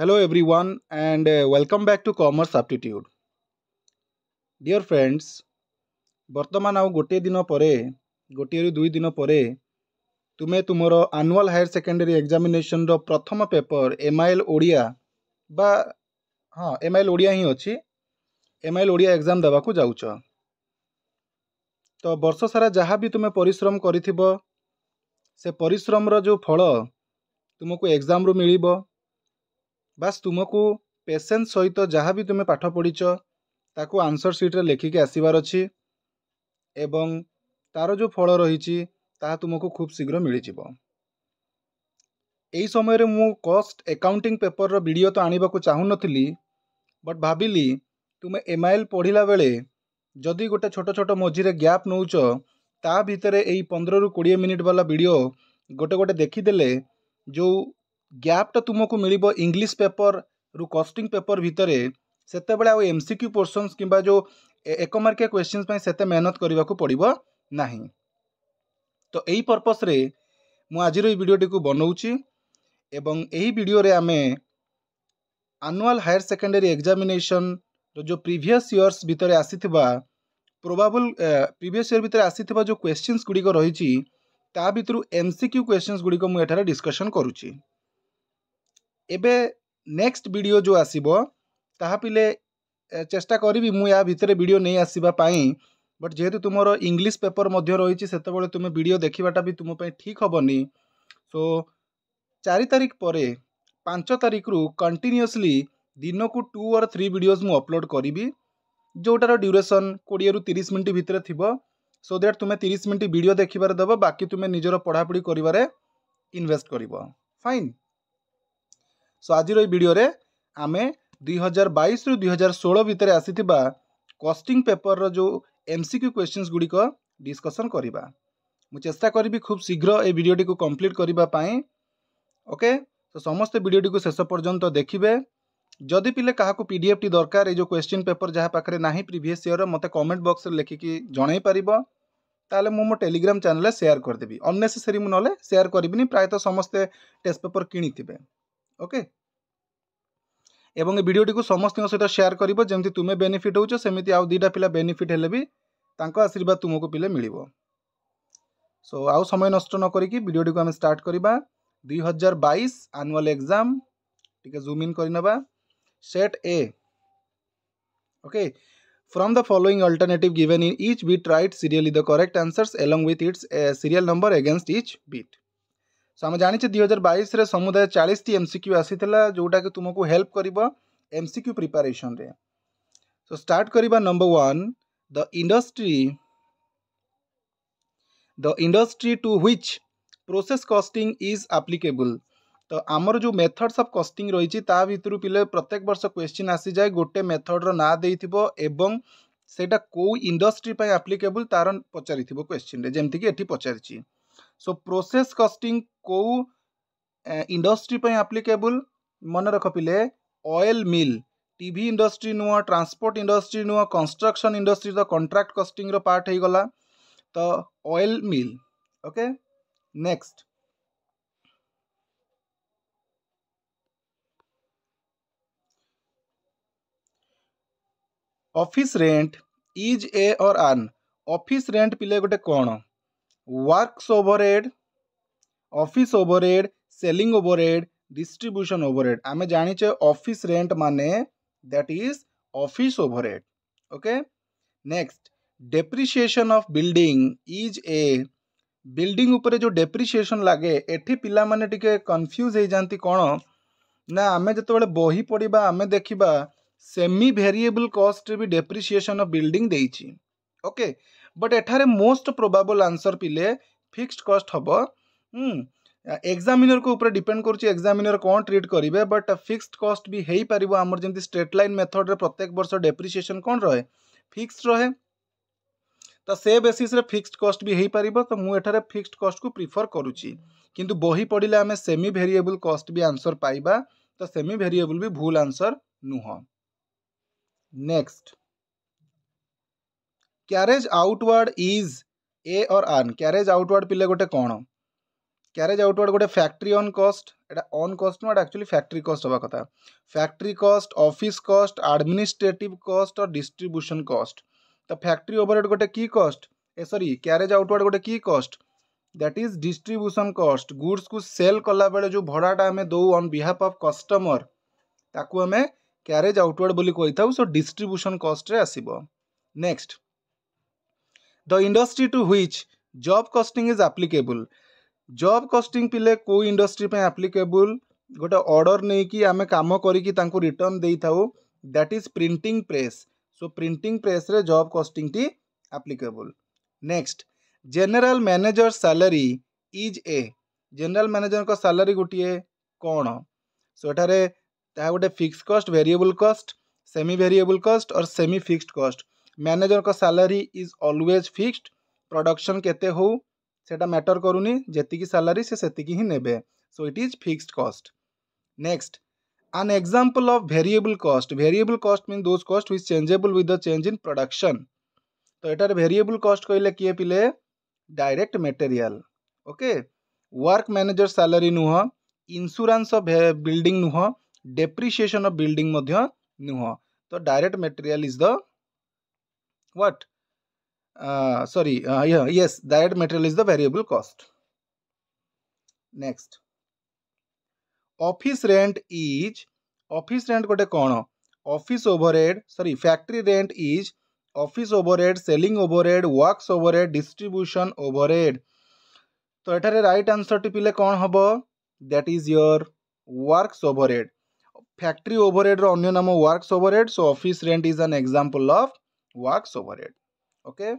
Hello everyone and welcome back to Commerce Aptitude. Dear friends, বর্ତ୍ତমান ଆଉ ଗୋଟିଏ ଦିନ ପରେ ଗୋଟିଏରୁ ଦୁଇ ଦିନ ପରେ ତୁମେ ତୁମର ଆନୁଆଲ୍ ହାୟର ସେକେଣ୍ଡାରୀ ଏକ୍ଜାମିନେସନ୍ର ପ୍ରଥମ paper M I L Odia ବା ହଁ ଏମ୍ ଆଇ ଏଲ୍ ଓଡ଼ିଆ ହିଁ ଅଛି M I L Odia exam ଦେବାକୁ ଯାଉଛ ତ ବର୍ଷ ସାରା ଯାହା ବି ତୁମେ ପରିଶ୍ରମ କରିଥିବ ସେ ପରିଶ୍ରମର ଯେଉଁ ଫଳ ତୁମକୁ ଏକ୍ଜାମ୍ରୁ ମିଳିବ ବାସ୍ ତୁମକୁ ପେସେନ୍ସ ସହିତ ଯାହା ବି ତୁମେ ପାଠ ପଢ଼ିଛ ତାକୁ ଆନ୍ସର୍ ସିଟ୍ରେ ଲେଖିକି ଆସିବାର ଅଛି ଏବଂ ତା'ର ଯେଉଁ ଫଳ ରହିଛି ତାହା ତୁମକୁ ଖୁବ୍ ଶୀଘ୍ର ମିଳିଯିବ ଏହି ସମୟରେ ମୁଁ କଷ୍ଟ ଏକାଉଣ୍ଟିଂ ପେପରର ଭିଡ଼ିଓ ତ ଆଣିବାକୁ ଚାହୁଁନଥିଲି ବଟ୍ ଭାବିଲି ତୁମେ ଏମ୍ ଆଇ ଏଲ୍ ପଢ଼ିଲା ବେଳେ ଯଦି ଗୋଟେ ଛୋଟ ଛୋଟ ମଝିରେ ଗ୍ୟାପ୍ ନେଉଛ ତା ଭିତରେ ଏଇ ପନ୍ଦରରୁ କୋଡ଼ିଏ ମିନିଟ୍ ବାଲା ଭିଡ଼ିଓ ଗୋଟେ ଗୋଟେ ଦେଖିଦେଲେ ଯେଉଁ ଗ୍ୟାପ୍ଟା ତୁମକୁ ମିଳିବ ଇଂଲିଶ ପେପରରୁ କଷ୍ଟିଂ ପେପର ଭିତରେ ସେତେବେଳେ ଆଉ ଏମ୍ ସି କ୍ୟୁ ପୋର୍ସନ୍ସ କିମ୍ବା ଯେଉଁ ଏକ ମାର୍କିଆ କ୍ୱେଶ୍ଚିନ୍ସ ପାଇଁ ସେତେ ମେହନତ କରିବାକୁ ପଡ଼ିବ ନାହିଁ ତ ଏଇ ପର୍ପସ୍ରେ ମୁଁ ଆଜିର ଏଇ ଭିଡ଼ିଓଟିକୁ ବନଉଛି ଏବଂ ଏହି ଭିଡ଼ିଓରେ ଆମେ ଆନୁଆଲ୍ ହାୟର ସେକେଣ୍ଡାରୀ ଏକ୍ଜାମିନେସନ୍ର ଯେଉଁ ପ୍ରିଭିୟସ୍ ଇୟର୍ସ ଭିତରେ ଆସିଥିବା ପ୍ରୋବାବୁଲ୍ ପ୍ରିଭିୟସ୍ ଇୟର୍ ଭିତରେ ଆସିଥିବା ଯେଉଁ କ୍ୱେଶ୍ଚିନ୍ସ ଗୁଡ଼ିକ ରହିଛି ତା ଭିତରୁ ଏମ୍ ସି କ୍ୟୁ କ୍ୱେଶ୍ଚିନ୍ସ ଗୁଡ଼ିକ ମୁଁ ଏଠାରେ ଡିସ୍କସନ୍ କରୁଛି ଏବେ ନେକ୍ସଟ୍ ଭିଡ଼ିଓ ଯେଉଁ ଆସିବ ତାହା ପିଲେ ଚେଷ୍ଟା କରିବି ମୁଁ ୟା ଭିତରେ ଭିଡ଼ିଓ ନେଇ ଆସିବା ପାଇଁ ବଟ୍ ଯେହେତୁ ତୁମର ଇଂଲିଶ ପେପର୍ ମଧ୍ୟ ରହିଛି ସେତେବେଳେ ତୁମେ ଭିଡ଼ିଓ ଦେଖିବାଟା ବି ତୁମ ପାଇଁ ଠିକ୍ ହେବନି ସୋ ଚାରି ତାରିଖ ପରେ ପାଞ୍ଚ ତାରିଖରୁ କଣ୍ଟିନ୍ୟୁଅସ୍ଲି ଦିନକୁ ଟୁ ଅର୍ ଥ୍ରୀ ଭିଡ଼ିଓଜ୍ ମୁଁ ଅପଲୋଡ଼ କରିବି ଯେଉଁଟାର ଡ୍ୟୁରେସନ୍ କୋଡ଼ିଏରୁ ତିରିଶ ମିନିଟ୍ ଭିତରେ ଥିବ ସୋ ଦ୍ୟାଟ୍ ତୁମେ ତିରିଶ ମିନିଟ୍ ଭିଡ଼ିଓ ଦେଖିବାରେ ଦେବ ବାକି ତୁମେ ନିଜର ପଢ଼ାପଢ଼ି କରିବାରେ ଇନଭେଷ୍ଟ କରିବ ଫାଇନ୍ ସୋ ଆଜିର ଏଇ ଭିଡ଼ିଓରେ ଆମେ ଦୁଇହଜାର ବାଇଶରୁ ଦୁଇହଜାର ଷୋହଳ ଭିତରେ ଆସିଥିବା କଷ୍ଟିଂ ପେପରର ଯେଉଁ ଏମ୍ ସି କ୍ୟୁ କ୍ୱେଶ୍ଚିନ୍ସ ଗୁଡ଼ିକ ଡିସ୍କସନ୍ କରିବା ମୁଁ ଚେଷ୍ଟା କରିବି ଖୁବ୍ ଶୀଘ୍ର ଏ ଭିଡ଼ିଓଟିକୁ କମ୍ପ୍ଲିଟ୍ କରିବା ପାଇଁ ଓକେ ତ ସମସ୍ତେ ଭିଡ଼ିଓଟିକୁ ଶେଷ ପର୍ଯ୍ୟନ୍ତ ଦେଖିବେ ଯଦି ପିଲେ କାହାକୁ ପି ଡି ଏଫ୍ଟି ଦରକାର ଏଇ ଯେଉଁ କ୍ୱେଶ୍ଚିନ୍ ପେପର୍ ଯାହା ପାଖରେ ନାହିଁ ପ୍ରିଭିୟସ୍ ଇୟର୍ର ମୋତେ କମେଣ୍ଟ ବକ୍ସରେ ଲେଖିକି ଜଣାଇ ପାରିବ ତାହେଲେ ମୁଁ ମୋ ଟେଲିଗ୍ରାମ ଚ୍ୟାନେଲରେ ସେୟାର କରିଦେବି ଅନ୍ନେସେସରୀ ମୁଁ ନହେଲେ ସେୟାର କରିବିନି ପ୍ରାୟତଃ ସମସ୍ତେ ଟେଷ୍ଟ ପେପର୍ କିଣିଥିବେ ওকে এবং ଏ ଭିଡ଼ିଓଟିକୁ ସମସ୍ତଙ୍କ ସହିତ ସେୟାର କରିବ ଯେମିତି ତୁମେ ବେନିଫିଟ୍ ହେଉଛ ସେମିତି ଆଉ ଦୁଇଟା ପିଲା ବେନିଫିଟ୍ ହେଲେ ବି ତାଙ୍କ ଆଶୀର୍ବାଦ ତୁମକୁ ପିଲେ ମିଳିବ ସୋ ଆଉ ସମୟ ନଷ୍ଟ ନ କରିକି ଭିଡ଼ିଓଟିକୁ ଆମେ ଷ୍ଟାର୍ଟ କରିବା ଦୁଇ ହଜାର ବାଇଶ ଆନୁଆଲ୍ ଏକ୍ଜାମ୍ ଟିକେ ଜୁମ୍ ଇନ୍ କରିନେବା set A okay From the following alternative given in each bit, write serially the correct answers along with its uh, serial number against each bit. So আমি জানিছে দুই হাজার বাইশে সমুদায় চাশটি এমসিক্যু আসিলা যেটা কি তুমি হেল্প করব এমসিক্যু প্রিপারেসনরে সো স্টার্ট করা number one the industry the industry to which process costing is applicable তো আমার যে মেথডস অফ কস্টিং রয়েছে তা ভিতর পিলে প্রত্যেক বর্ষ কোশ্চিন আসিযায় গোটে মেথডর না দেইথিব এবং সেটা কেউ ইন্ডস্ট্রি পাই আপ্লিকেবল তার পচারিথিব কোশ্চিনে যেমিতিকি এটি পচারিছি सो प्रोसेस कस्टिंग को इंडस्ट्री आप्लिकेबुल मन रख पिले ऑयल मिल टीवी इंडस्ट्री नुह ट्रांसपोर्ट इंडस्ट्री नुह कंस्ट्रक्शन इंडस्ट्री तो कंट्राक्ट कस्टिंग पार्ट हो गला तो oil mill okay next office rent is a or an office rent पिले गोटे कौन works overhead office overhead selling overhead distribution overhead ଆମେ ଜାଣିଛେ office rent ମାନେ that is office overhead okay next depreciation of building is a building ଉପରେ जो depreciation ଲାଗେ ଏଠି ପିଲାମାନେ ଟିକେ confuse ହେଇଯାନ୍ତି କ'ଣ ନା ଆମେ ଯେତେବେଳେ ବହି ପଢ଼ିବା ଆମେ ଦେଖିବା ସେମି ଭେରିଏବଲ୍ କଷ୍ଟରେ ବି ଡେପ୍ରିସିଏସନ୍ ଅଫ୍ ବିଲ୍ଡିଂ ଦେଇଛି ଓକେ ବଟ୍ ଏଠାରେ ମୋଷ୍ଟ ପ୍ରୋବାବଲ୍ ଆନ୍ସର୍ ପିଲେ ଫିକ୍ସଡ଼ କଷ୍ଟ ହେବ ଏକ୍ଜାମିନରଙ୍କ ଉପରେ ଡିପେଣ୍ଡ କରୁଛି ଏକ୍ଜାମିନର କ'ଣ ଟ୍ରିଟ୍ କରିବେ ବଟ୍ ଫିକ୍ସଡ଼ କଷ୍ଟ ବି ହେଇପାରିବ ଆମର ଯେମିତି ଷ୍ଟ୍ରେଟ୍ ଲାଇନ୍ ମେଥଡ଼ରେ ପ୍ରତ୍ୟେକ ବର୍ଷ ଡେପ୍ରିସିଏସନ୍ କ'ଣ ରହେ ଫିକ୍ସଡ଼ ରହେ ତ ସେ ବେସିସ୍ରେ ଫିକ୍ସଡ଼ କଷ୍ଟ ବି ହେଇପାରିବ ତ ମୁଁ ଏଠାରେ ଫିକ୍ସଡ଼ କଷ୍ଟକୁ ପ୍ରିଫର କରୁଛି କିନ୍ତୁ ବହି ପଢ଼ିଲେ ଆମେ ସେମି ଭେରିଏବୁଲ୍ କଷ୍ଟ ବି ଆନ୍ସର୍ ପାଇବା ତ ସେମି ଭେରିଏବୁଲ୍ ବି ଭୁଲ ଆନ୍ସର୍ ନୁହଁ next carriage outward is a or an carriage outward पिले गोटे कौन क्यारेज आउटवर्ड गोटे फैक्ट्री अन् कस्ट एट अन् कस्ट ना एक्चुअली फैक्ट्री कस्ट हवा कथा फैक्ट्री कस्ट अफिस् कस्ट आडमिनिस्ट्रेटिव कस्ट और डिस्ट्रब्यूसन कस्ट तो फैक्ट्री ओवर गोटे की कस्ट ए सरी क्यारेज आउटवर्ड गोटे की cost that is distribution cost goods को सेल कला बेल जो भड़ाटा आम दौ अन् बिहाफ अफ कस्टमर ताकू आम क्यारेज आउटवर्ड बोली कही था सो डिस्ट्रब्यूसन कस्ट्रे आसब next the industry to which job costing is applicable job costing ପିଲେ କୋଉ industry ପାଇଁ applicable ଗୋଟେ ଅର୍ଡ଼ର ନେଇକି ଆମେ କାମ କରିକି ତାଙ୍କୁ ରିଟର୍ଣ୍ଣ ଦେଇଥାଉ that is printing press so printing ପ୍ରେସ୍ରେ ଜବ୍ କଷ୍ଟିଂଟି applicable next general manager salary is a general ମ୍ୟାନେଜରଙ୍କ ସାଲାରୀ ଗୋଟିଏ କ'ଣ ସୋ ଏଠାରେ ତାହା ଗୋଟେ ଫିକ୍ସ କଷ୍ଟ ଭେରିଏବୁଲ୍ କଷ୍ଟ semi variable cost or semi fixed cost manager का salary is always fixed production के मैटर करूनी जी सैलरी से ने so it is fixed cost next an example of variable cost variable cost mean those cost which changeable with the change in production तो यार variable cost कह किए पिले direct material okay work manager salary नुह insurance of building नुह depreciation of building नुह तो direct material is the what? Uh, sorry, uh, yeah, yes, direct material is the variable cost. Next. Office rent is, office rent gote kono? Office overhead, sorry, factory rent is office overhead, selling overhead, works overhead, distribution overhead. तो एठारे right answer T पिले कौन हम that is your works overhead factory overhead रो अन्य नाम works overhead so office rent is an example of works overhead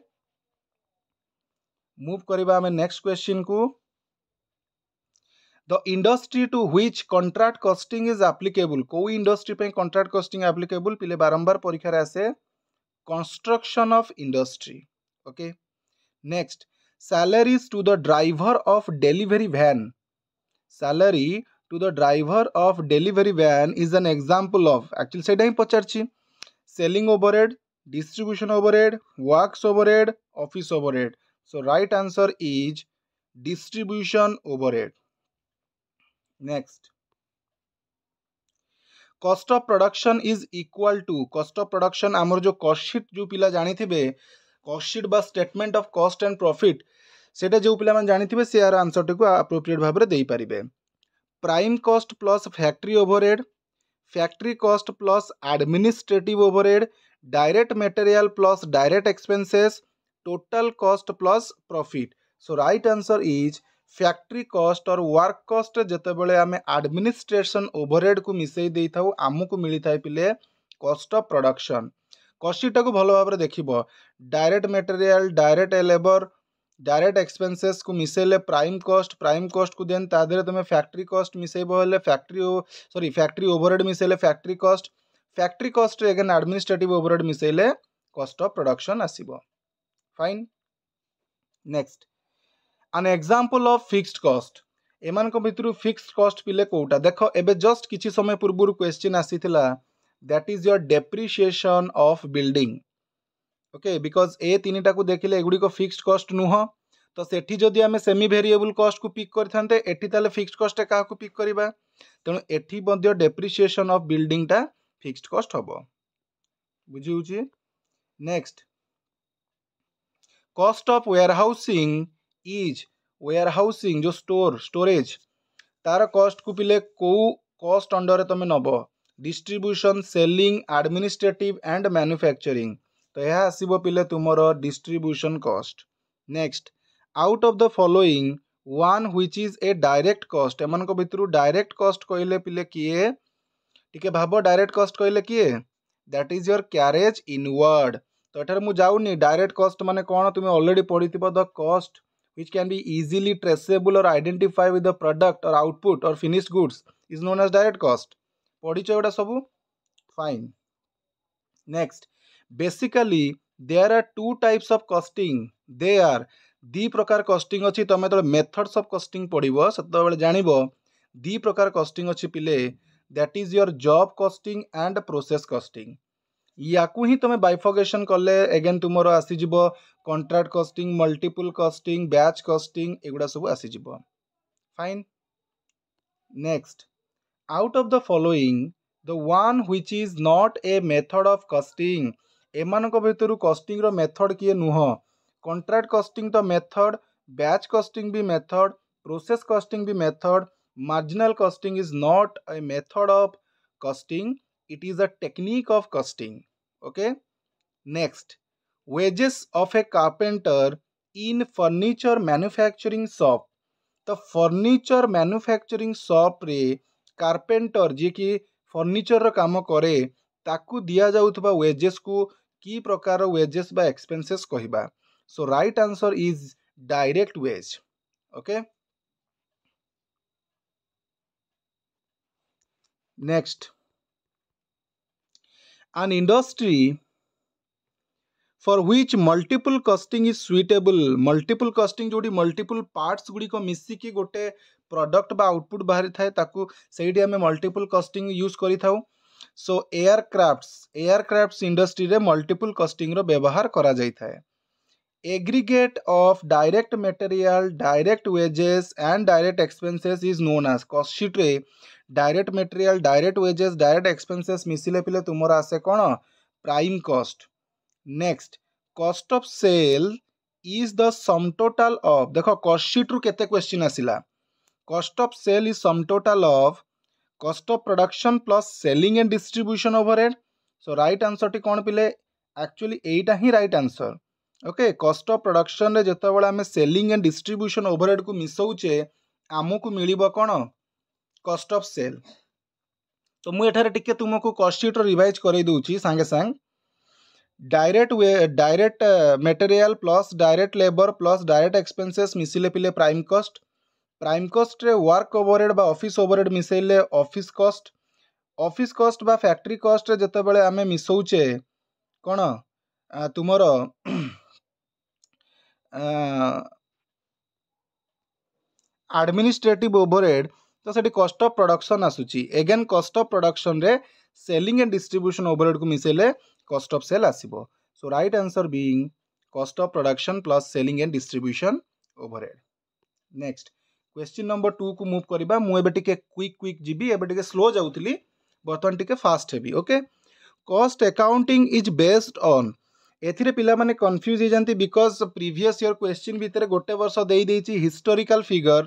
okay करें next question को the industry to which contract costing is applicable कौ industry contract costing applicable पिले बारंबार परीक्षा आसे construction of industry okay next salaries to the driver of delivery van salary to the driver of delivery van is N example of actually से पचार selling overhead distribution overhead, works overhead, office overhead. So right answer is distribution overhead. Next. Cost of production is equal to cost of production आमर जो कस्ट seat जो पिला जानी थे cost sheet बा statement of cost and profit সেটা যে পিলামানে জানিথিবে সে আর আনসরটিকে আপ্রোপ্রিয়েট ভাবে দেইপারিবে Prime cost plus factory overhead, factory cost plus administrative overhead, direct material plus direct expenses total cost plus profit so right answer is factory cost or work कस्ट जितेबले आम आडमिनिस्ट्रेसन ओभरहेड को मिसई दे था आमको मिलता है पिले कस्ट अफ प्रडक्शन कस्टा को भल भाव देख direct material direct labour direct expenses को मिसेले प्राइम कस्ट प्राइम कॉस्ट को देन तादेह तुम फैक्ट्री कस्ट मिसेब फैक्ट्री सॉरी फैक्ट्री ओवरहेड मिसेले फैक्ट्री कस्ट ଫ୍ୟାକ୍ଟ୍ରି କଷ୍ଟରେ ଏଗେନ୍ ଆଡ଼ମିନିଷ୍ଟ୍ରେଟିଭ୍ ଓଭରହେଡ଼ ମିଶାଇଲେ କଷ୍ଟ ଅଫ୍ ପ୍ରଡ଼କ୍ସନ୍ ଆସିବ fine next an example of fixed cost ଏମାନଙ୍କ ଭିତରୁ ଫିକ୍ସଡ୍ କଷ୍ଟ ପିଲେ କେଉଁଟା ଦେଖ ଏବେ ଜଷ୍ଟ କିଛି ସମୟ ପୂର୍ବରୁ କ୍ୱେଶ୍ଚିନ୍ ଆସିଥିଲା that is your depreciation of building okay because ଏ ତିନିଟାକୁ ଦେଖିଲେ ଏଗୁଡ଼ିକ ଫିକ୍ସଡ୍ କଷ୍ଟ ନୁହଁ ତ ସେଠି ଯଦି ଆମେ ସେମି ଭେରିଏବୁଲ୍ କଷ୍ଟକୁ ପିକ୍ କରିଥାନ୍ତେ ଏଠି ତାହେଲେ ଫିକ୍ସଡ୍ କଷ୍ଟଟା କାହାକୁ ପିକ୍ କରିବା ତେଣୁ ଏଠି ମଧ୍ୟ ଡେପ୍ରିସିଏସନ୍ ଅଫ୍ ବିଲ୍ଡିଂଟା ফিক্সড কস্ট হব বুঝিছি next cost of ware housing is ware housing যে স্টোর স্টোরেজ তার কস্টকু পিলে কেউ কস্ট অন্ডরে তুমি নব ডিস্ট্রিব্যুশন সেলিং আডমিনিষ্ট্রেটিভ আন্ড ম্যানুফ্যাকচরিং তো ଏହା ଆସିବ ପିଲେ ତୁମର distribution cost next out of the following one which is a direct cost ଏମାନଙ୍କ ଭିତରୁ ଡାଇରେକ୍ଟ କଷ୍ଟ କହିଲେ ପିଲେ କିଏ ଟିକେ ଭାବ ଡାଇରେକ୍ଟ କଷ୍ଟ କହିଲେ କିଏ that is your carriage inward ତ ଏଠାରେ ମୁଁ ଯାଉନି ଡାଇରେକ୍ଟ କଷ୍ଟ ମାନେ କ'ଣ ତୁମେ ଅଲରେଡ଼ି ପଢ଼ିଥିବ ଦ କଷ୍ଟ which can be easily traceable or identified with the product or output or finished goods is known as direct cost पढ़ीच एगुड़ा सब fine next basically there are two types of costing they are दी प्रकार costing अच्छी तुम जो methods of casting पढ़व से जानव दी प्रकार कस्टिंग अच्छी पिले that is your job costing and process costing या को ही तुम्हें बैफगेसन कले एगेन तुम आसीज contract costing multiple costing batch costing एगुड़ा सब आसीज fine next out of the following the one which is not a method of costing एम भितर कस्टिंग मेथड किए नुह कंट्राक्ट कस्टिंग तो मेथड बैच कस्टिंग भी मेथड प्रोसेस कस्टिंग भी method marginal costing is not a method of costing it is a technique of costing okay next wages of a carpenter in furniture manufacturing shop ତ furniture manufacturing ସପ୍ରେ carpenter ଯିଏକି ଫର୍ଣ୍ଣିଚର୍ର କାମ କରେ ତାକୁ ଦିଆଯାଉଥିବା ୱେଜେସ୍କୁ କି ପ୍ରକାର ୱେଜେସ୍ ବା ଏକ୍ସପେନ୍ସେସ୍ କହିବା so right answer is direct wage okay Next, an industry for which multiple costing is suitable multiple costing जोड़ी multiple parts गुड़ी को मिसिकी गोटे product बा output बाहरी थाए ताकु सेइडी हमें multiple costing use करी थाउ सो एयरक्राफ्ट्स एयरक्राफ्ट्स इंडस्ट्री रे मल्टीपल कस्टिंग रो व्यवहार करा जाई थाए aggregate of direct material direct wages and direct expenses is known as cost sheet रे direct material direct wages direct expenses ମିଶିଲେ ପିଲେ ତୁମର ଆସେ କ'ଣ prime cost next cost of sale is the sum total of ଦେଖ cost ସିଟ୍ରୁ କେତେ question ଆସିଲା cost of sale is sum total of cost of production plus selling and distribution overhead so right ଆନ୍ସର୍ଟି କ'ଣ ପିଲେ actually ଏଇଟା ହିଁ right answer okay cost of ପ୍ରଡକ୍ସନ୍ରେ ଯେତେବେଳେ ଆମେ ସେଲିଂ ଆଣ୍ଡ ଡିଷ୍ଟ୍ରିବ୍ୟୁସନ୍ ଓଭର ହେଡ୍କୁ ମିଶାଉଛେ ଆମକୁ ମିଳିବ କ'ଣ कस्ट अफ सेल तो मुझे टी तुमको कस्टसीट रिभाइज कर सांगे सांग डायरेक्ट वे direct material plus direct labour plus direct expenses मिसले पिले प्राइम कस्ट प्राइम कस्ट्रे रे वर्क ओवरहेड बा ओवरहेड मिसेले ऑफिस कस्ट अफिस् कस्ट बा फैक्ट्री कस्ट रे आम आमे मिसौचे कोन तुमर एडमिनिस्ट्रेटिव ओवरहेड तो सेठी कस्ट अफ प्रडक्शन आसूची एगेन कस्ट अफ प्रडक्शन रे सेलिंग एंड डिस्ट्रीब्यूशन ओवरहेड को मिसेले कस्ट अफ सेल आसीबो so right answer being cost of production plus selling and distribution overhead next question number two को move करवा मुझे T quick quick जी एवं slow जाऊली बर्तमान टी फास्ट हेबी okay cost accounting is based on ଏଥିରେ ପିଲାମାନେ କନଫ୍ୟୁଜ୍ ହେଇଯାନ୍ତି ବିକଜ୍ ପ୍ରିଭିୟସ୍ ଇୟର୍ କ୍ୱେଶ୍ଚିନ୍ ଭିତରେ ଗୋଟେ ବର୍ଷ ଦେଇଦେଇଛି ହିଷ୍ଟୋରିକାଲ୍ फिगर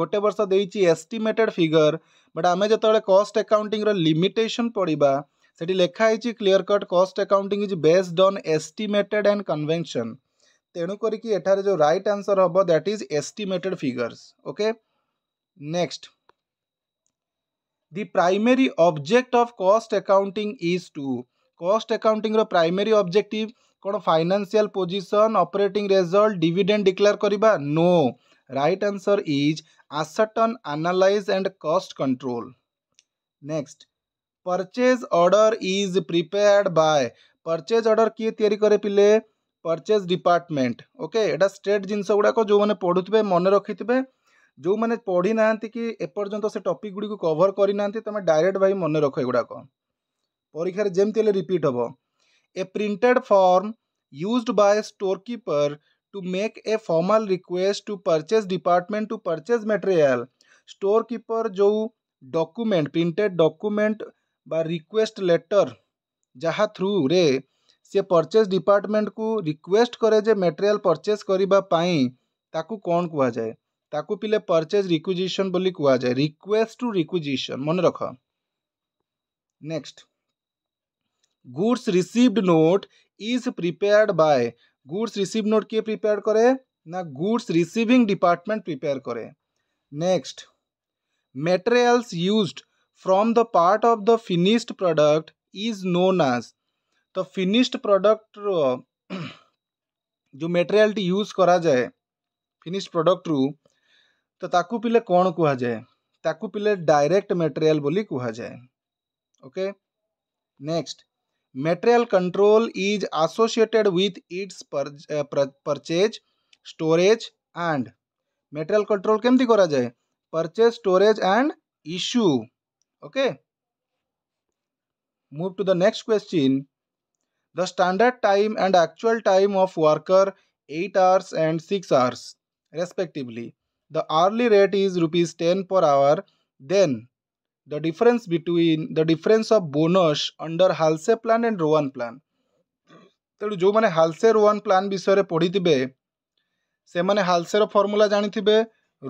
ଗୋଟେ ବର୍ଷ ଦେଇଛି ଏଷ୍ଟିମେଟେଡ୍ ଫିଗର ବଟ୍ ଆମେ ଯେତେବେଳେ କଷ୍ଟ ଆକାଉଣ୍ଟିଂର ଲିମିଟେସନ୍ ପଢ଼ିବା ସେଠି ଲେଖା ହେଇଛି clear cut cost accounting is based on estimated and convention ତେଣୁ କରିକି ଏଠାରେ ଯେଉଁ ରାଇଟ୍ ଆନ୍ସର୍ ହେବ that is estimated figures okay next the primary object of cost accounting is to cost ଆକାଉଣ୍ଟିଂର ପ୍ରାଇମେରୀ ଅବଜେକ୍ଟିଭ୍ କ'ଣ financial position operating result dividend declare କରିବା no right answer is ascertain analyze and cost control next purchase order is prepared by purchase order किए तैयारी करे पिले purchase department okay एटा straight जिनस गुडा को जो माने पढुथिबे मन रखिथिबे जो माने पढ़ी नाहंती कि एपर्यंत से टॉपिक गुडी को कवर करि नाहंती तमे डायरेक्ट भाई मन रख एगुडा को परीक्षा रे जेमति रिपीट हबो a printed form used by storekeeper to make a formal request to purchase department to purchase material storekeeper जो document printed document बा request letter जहाँ through रे से purchase department को request करे जे material purchase करिबा पाई ताकू कौन କୁହାଯାଏ ତାକୁ ପିଲେ purchase requisition ବୋଲି କୁହାଯାଏ request to requisition ମନେ ରଖ next goods received note is prepared by goods receive note কে প্রিপেয়ার করে না গুডস রিসিভিং ডিপার্টমেন্ট প্রিপেয়ার করে next materials used from the part of the finished product is known as the finished product जो material टी use करा जाए finish product रु तो ताकू पिले कौन कुहा जाए ताकू पिले डायरेक्ट मटेरियल बोली कुहा जाए okay next Material control is associated with its uh, purchase, storage and material control কেমতি করা যায় purchase, storage and issue. Okay. Move to the next question. The standard time and actual time of worker 8 hours and 6 hours respectively. The hourly rate is rupees 10 per hour. Then the difference between the difference of bonus under halse plan and rowan plan ତେଣୁ ଯେଉଁମାନେ ହାଲସେ ରୋୱାନ୍ plan ବିଷୟରେ ପଢ଼ିଥିବେ ସେମାନେ ହାଲସେର formula ଜାଣିଥିବେ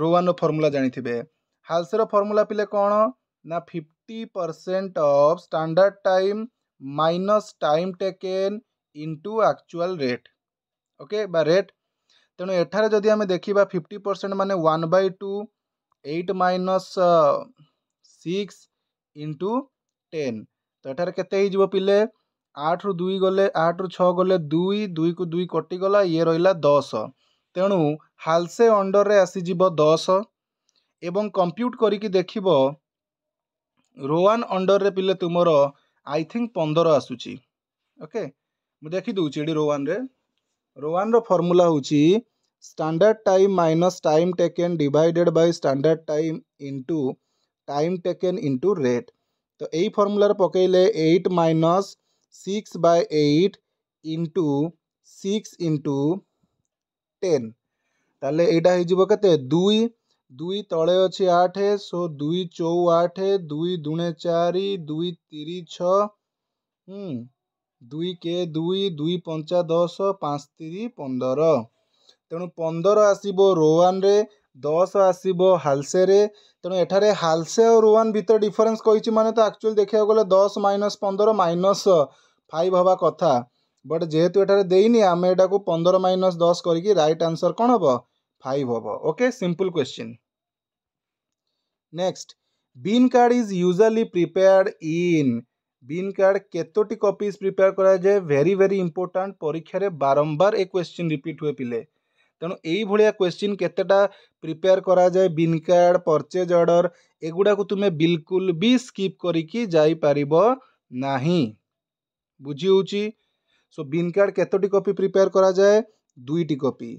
ରୋୱାନ୍ର formula ଜାଣିଥିବେ ହାଲସେର formula ପିଲେ କ'ଣ ନା fifty percent of standard time minus time taken into actual rate okay ବା ରେଟ୍ ତେଣୁ ଏଠାରେ ଯଦି ଆମେ ଦେଖିବା ଫିଫ୍ଟି ପରସେଣ୍ଟ ମାନେ one by two eight minus six into ten ତ ଏଠାରେ କେତେ ହେଇଯିବ ପିଲେ ଆଠରୁ ଦୁଇ ଗଲେ ଆଠରୁ ଛଅ ଗଲେ ଦୁଇ ଦୁଇକୁ ଦୁଇ କଟିଗଲା ଇଏ ରହିଲା ଦଶ ତେଣୁ ହାଲସେ ଅଣ୍ଡରରେ ଆସିଯିବ ଦଶ ଏବଂ କମ୍ପ୍ୟୁଟ୍ କରିକି ଦେଖିବ ରୋୱାନ୍ ଅଣ୍ଡରରେ ପିଲେ ତୁମର ଆଇ ଥିଙ୍କ ପନ୍ଦର ଆସୁଛି ଓକେ ମୁଁ ଦେଖିଦେଉଛି ଏଠି ରୋୱାନ୍ରେ ରୋୱାନ୍ର ଫର୍ମୁଲା ହେଉଛି standard time minus time taken divided by standard time into time taken into rate তো এই ফর্মুলার পকাইলে eight minus six by eight into six into ten তাহলে এইটা হয়ে কেতে দুই দুই তলে অছি আঠ সো দুই চৌ আঠ দুই দুণে চারি দুই তিরি ছ হুম দুই কে দুই দুই পঞ্চা দশ পাঁচ তিরি পনেরো তেণু পনেরো আসব রো ওয়ানরে দশ আসব হালসেরে তেমন এখানে হালসে ও ওয়ান ভিতরে ডিফরেন্স কী মানে তো আকচুয়ালি দেখা গেলে দশ মাইনস পনের মাইনস ফাইভ হওয়া কথা বট যেহেতু এখানে দেইনি আমি এটা পনের মাইনস দশ করি রাইট আনসর কম হব ফাইভ হব okay simple question next bin card is usually prepared in bin card কতটি কপিজ প্রিপেয়ার করা যায় ভেরি ভেরি ইম্পর্টাট পরীক্ষার বারম্বার এ কোশ্চিন রিপিট হুয়ে পিলে ତେଣୁ ଏଇଭଳିଆ କ୍ୱେଶ୍ଚିନ୍ କେତେଟା ପ୍ରିପେୟାର କରାଯାଏ ବିନ୍ କାର୍ଡ଼ ପରଚେଜ୍ ଅର୍ଡ଼ର ଏଗୁଡ଼ାକୁ ତୁମେ ବିଲକୁଲ ବି ସ୍କିପ୍ କରିକି ଯାଇପାରିବ ନାହିଁ ବୁଝିହେଉଛି ସୋ ବିନ୍ କାର୍ଡ଼ କେତୋଟି କପି ପ୍ରିପେୟାର କରାଯାଏ ଦୁଇଟି copy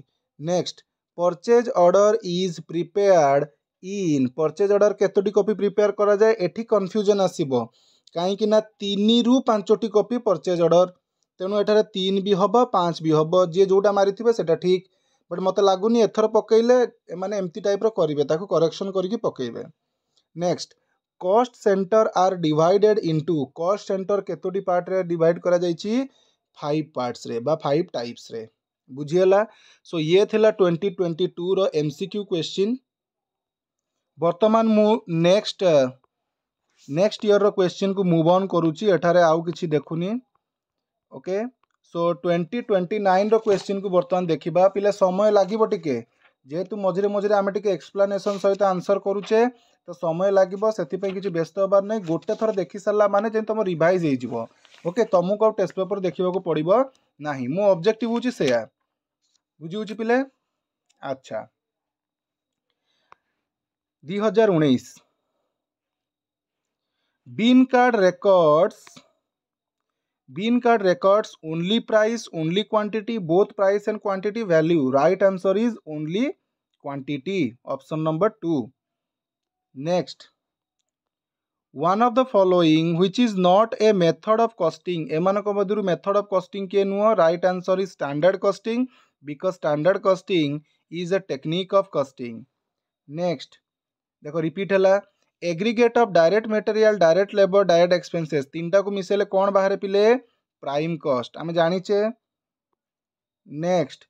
next purchase order is prepared in purchase order କେତୋଟି କପି ପ୍ରିପେୟାର କରାଯାଏ ଏଠି କନଫ୍ୟୁଜନ୍ ଆସିବ କାହିଁକି ନା ତିନିରୁ ପାଞ୍ଚଟି କପି ପରଚେଜ୍ ଅର୍ଡ଼ର ତେଣୁ ଏଠାରେ ତିନି ବି ହେବ ପାଞ୍ଚ ବି ହେବ ଯିଏ ଯେଉଁଟା ମାରିଥିବେ ସେଇଟା ଠିକ୍ ବଟ୍ ମୋତେ ଲାଗୁନି ଏଥର ପକାଇଲେ ଏମାନେ ଏମିତି ଟାଇପ୍ର କରିବେ ତାକୁ କରେକ୍ସନ୍ କରିକି ପକାଇବେ next cost centre are divided into cost centre କେତୋଟି ପାର୍ଟରେ ଡିଭାଇଡ୍ କରାଯାଇଛି ଫାଇଭ୍ ପାର୍ଟସରେ ବା ଫାଇଭ୍ ଟାଇପ୍ସରେ ବୁଝିହେଲା ସୋ ଇଏ ଥିଲା ଟ୍ୱେଣ୍ଟି ଟ୍ୱେଣ୍ଟି ଟୁର ଏମ୍ ସି କ୍ୟୁ କ୍ୱେଶ୍ଚିନ୍ ବର୍ତ୍ତମାନ ମୁଁ ନେକ୍ସଟ ନେକ୍ସଟ ଇୟର୍ର କ୍ୱେଶ୍ଚିନ୍କୁ ମୁଭ୍ ଅନ୍ କରୁଛି ଏଠାରେ ଆଉ କିଛି ଦେଖୁନି ଓକେ ସୋ ଟ୍ୱେଣ୍ଟି ଟ୍ୱେଣ୍ଟି ନାଇନ୍ର କ୍ୱେଶ୍ଚିନ୍କୁ ବର୍ତ୍ତମାନ ଦେଖିବା ପିଲା ସମୟ ଲାଗିବ ଟିକେ ଯେହେତୁ ମଝିରେ ମଝିରେ ଆମେ ଟିକେ ଏକ୍ସପ୍ଲାନେସନ୍ ସହିତ ଆନ୍ସର୍ କରୁଛେ ତ ସମୟ ଲାଗିବ ସେଥିପାଇଁ କିଛି ବ୍ୟସ୍ତ ହେବାର ନାହିଁ ଗୋଟେ ଥର ଦେଖିସାରିଲା ମାନେ ଯେମିତି ତୁମ ରିଭାଇଜ୍ ହେଇଯିବ ଓକେ ତୁମକୁ ଆଉ ଟେଷ୍ଟ ପେପର୍ ଦେଖିବାକୁ ପଡ଼ିବ ନାହିଁ ମୋ ଅବଜେକ୍ଟିଭ୍ ହେଉଛି ସେୟା ବୁଝି ହେଉଛି ପିଲେ ଆଚ୍ଛା ଦୁଇ ହଜାର ଉଣେଇଶ bin card records bean card records only price only quantity both price and quantity value right answer is only quantity option number 2 next one of the following which is not a method of costing emananko madhuru method of costing ke nuo right answer is standard costing because standard costing is a technique of costing next देखो repeat है aggregate of direct material direct labour direct expenses तीन टाक मिसेले कौन बाहर पिले prime cost आम जाचे next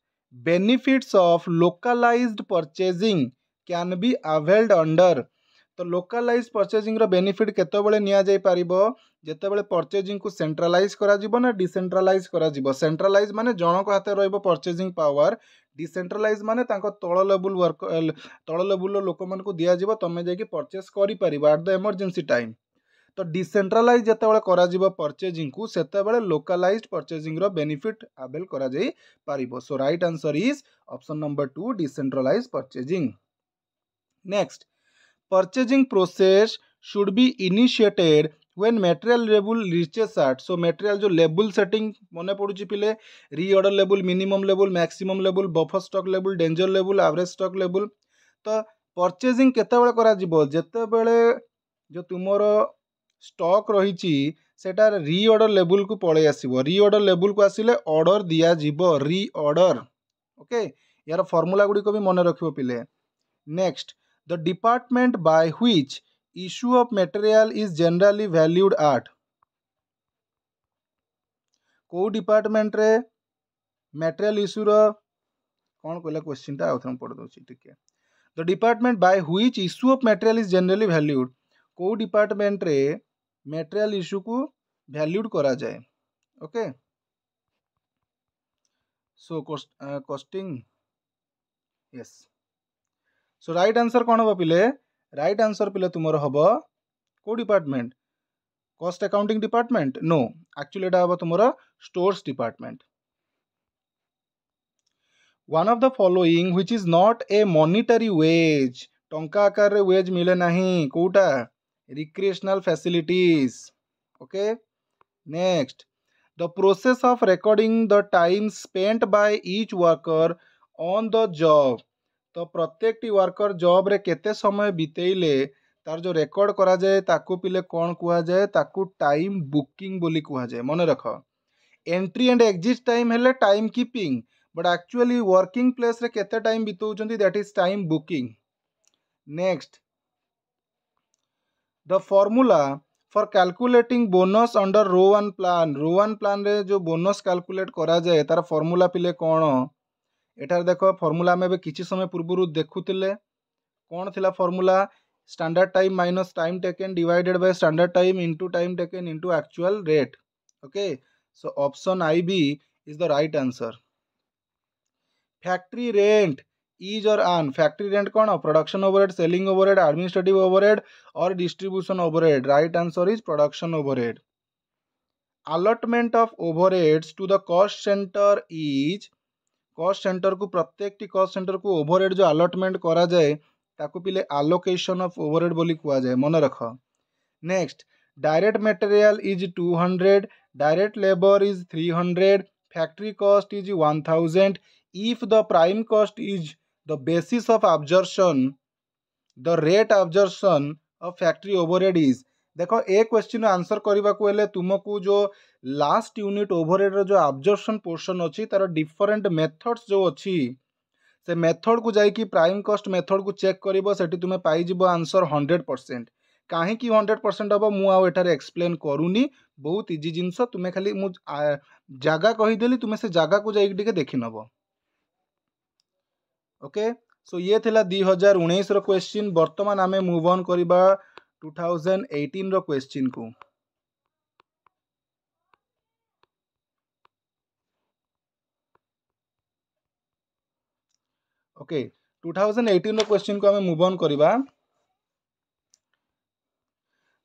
benefits of localised purchasing क्या भी आभेल्ड अंडर तो लोकालज परचेजिंग रेनिफिट केत निपर যেতবে পরচেজিং কু সেন্ট্রালাইজ করা না ডিসেন্ট্রালাইজ করা সেন্ট্রালাইজ মানে জনক হাতে রহব পরচেজিং পাওয়ার ডিসেন্ট্রালাইজ মানে তাঙ্ক তল লেবুল ওয়ার্ক তল লেবুল লোকমানকু দিয়াযিব তুমি যাইকি পরচেজ করিপারিব আট দ এমর্জেন্সি টাইম তো ডিসেন্ট্রালাইজ যেতবে করা পরচেজিং কু সেতবে লোকালাইজড পরচেজিং র বেনিফিট আভেল করা যাই পারিব so right answer is option number two decentralise purchasing next purchasing process should be initiated when material label reaches at so material जो label setting मने पड़ुची पिले reorder label minimum label maximum label buffer stock label danger label average stock label तो purchasing केतेबेले କରାଯିବ ଯେତେବେଳେ जो ତୁମର stock ରହିଛି ସେଟା reorder label କୁ ପଳେଇ ଆସିବ reorder label କୁ ଆସିଲେ order ଦିଆଯିବ reorder ओके यार फर्मुला गुड़ी को भी मन रखियो पिले next the department by which issue of material is generally valued आर्ट कौ डिपार्टमेंट रे मटेरियल इश्यूर कौन कह क्वेश्चन टाइम आउ पढ़ ठीक है the department by which issue of material is generally valued कौ डिपार्टमेंट रे मटेरियल इश्यू को वैल्यूड करा जाए okay so costing yes so right answer कौन हम पिले ରାଇଟ୍ ଆନ୍ସର୍ ପିଲା ତୁମର ହେବ କେଉଁ ଡିପାର୍ଟମେଣ୍ଟ କଷ୍ଟ ଆକାଉଣ୍ଟିଂ ଡିପାର୍ଟମେଣ୍ଟ ନୋ ଆକ୍ଚୁଆଲି ଏଇଟା ହେବ ତୁମର stores department one of the following which is not a monetary wage ଟଙ୍କା ଆକାରରେ ୱେଜ୍ ମିଳେ ନାହିଁ କେଉଁଟା recreational facilities okay next the process of recording the time spent by each worker on the job তো প্রত্যেকটি ওয়ার্কর জব্রে কেতে সময় বিতেইলে তার যে রেকর্ড করা যায় তাকু পিলে কোণ কুহযায় তাকু টাইম বুকিং বলি কুহযায় মনে রাখ এন্ট্রি এন্ড এক্সিট টাইম হলে time keeping but actually working প্লেসরে কেতে টাইম বিতাউছেন that is time booking next the formula for calculating bonus under Rowan plan Rowan plan रे जो बोनस कैलकुलेट करा जाए तार फर्मूला पिले कौन ଏଠାରେ ଦେଖ ଫର୍ମୁଲା ଆମେ ଏବେ କିଛି ସମୟ ପୂର୍ବରୁ ଦେଖୁଥିଲେ କ'ଣ ଥିଲା formula standard time minus time taken divided by standard time into time taken into actual rate okay so option I B is the right answer factory rent is or an factory rent କ'ଣ production overhead selling overhead administrative overhead or distribution overhead right answer is production overhead allotment of overheads to the cost center is cost centre को प्रत्येक कस्ट centre को over जो allotment कराए पे allocation of overhead कहुए मन रख next direct material is two hundred direct labour is three hundred factory cost is one thousand if the prime cost is the basis of absorption the rate absorption of factory overhead is ଦେଖ ଏ କ୍ୱେଶ୍ଚିନ୍ର answer କରିବାକୁ ହେଲେ ତୁମକୁ ଯେଉଁ last unit ଓଭରହେଡ଼୍ର ଯେଉଁ absorption portion ଅଛି ତା'ର different ମେଥଡ଼୍ସ ଯେଉଁ ଅଛି ସେ ମେଥଡ଼କୁ ଯାଇକି ପ୍ରାଇମ୍ କଷ୍ଟ ମେଥଡ଼କୁ ଚେକ୍ କରିବ ସେଠି ତୁମେ ପାଇଯିବ ଆନ୍ସର୍ ହଣ୍ଡ୍ରେଡ଼ ପରସେଣ୍ଟ କାହିଁକି ହଣ୍ଡ୍ରେଡ଼ ପରସେଣ୍ଟ ହେବ ମୁଁ ଆଉ ଏଠାରେ ଏକ୍ସପ୍ଲେନ୍ କରୁନି ବହୁତ ଇଜି ଜିନିଷ ତୁମେ ଖାଲି ମୁଁ ଜାଗା କହିଦେଲି ତୁମେ ସେ ଜାଗାକୁ ଯାଇକି ଟିକେ ଦେଖିନେବ ଓକେ ସୋ ଇଏ ଥିଲା ଦୁଇ ହଜାର ଉଣେଇଶର କ୍ୱେଶ୍ଚିନ୍ ବର୍ତ୍ତମାନ ଆମେ ମୁଭ୍ ଅନ୍ କରିବା ଟୁ ଥାଉଜେଣ୍ଡ ଏଇଟିନ୍ର କ୍ୱେଶ୍ଚିନ୍କୁ ଓକେ ଟୁ ଥାଉଜେଣ୍ଡ ଏଇଟିନ୍ର କ୍ୱେଶ୍ଚିନ୍କୁ ଆମେ ମୁଭ୍ ଅନ୍ କରିବା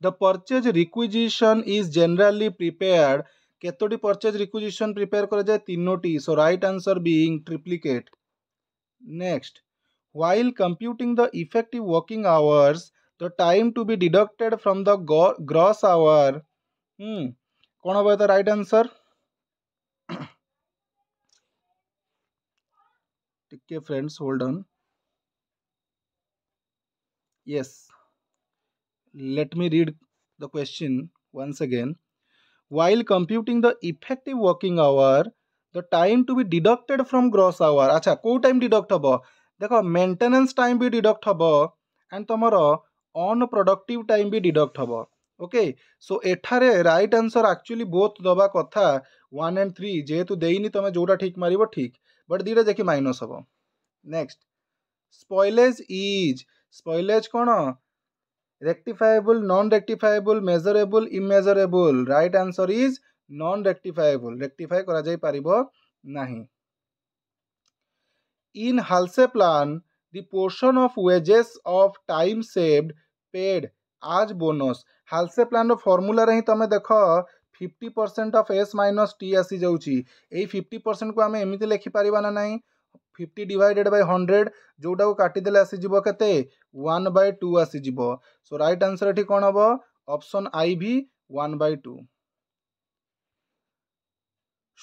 the purchase requisition is generally prepared କେତୋଟି ପରଚେଜ୍ ରିକ୍ୱିଜିସନ୍ ପ୍ରିପେୟାର କରାଯାଏ ତିନୋଟି so right answer being triplicate next while computing the effective working hours the time to be deducted from the gross hour कौन हम तो right answer टे friends hold on yes let me read the question once again while computing the effective working hour the time to be deducted from gross hour acha ko time deduct hobo dekho maintenance time be deduct hobo and tomorrow unproductive time ବି deduct ହେବ okay so ଏଠାରେ right answer actually both ଦେବା କଥା one and three ଯେହେତୁ ଦେଇନି ତୁମେ ଯେଉଁଟା ଠିକ୍ ମାରିବ ଠିକ୍ ବଟ୍ ଦୁଇଟା ଯାକି ମାଇନସ୍ ହେବ ନେକ୍ସଟ ସ୍ପଏଲେଜ୍ ଇଜ୍ ସ୍ପଏଲେଜ୍ କ'ଣ rectifiable non rectifiable measurable immeasurable right answer is non rectifiable rectify करा जाई परिबो नाही in Halsey plan the portion of wages of time saved paid as bonus Halsey plan formula ही तुम देख fifty percent of S minus T आसी जाऊँगी यही फिफ्टी परसेंट को आम एमती लेखिपर ना ना फिफ्टी डिवाइडेड बै हंड्रेड जोटा को काटिदेले आसीज के वन बै टू आसीज सो रईट आंसर ये कौन हम option I B one by two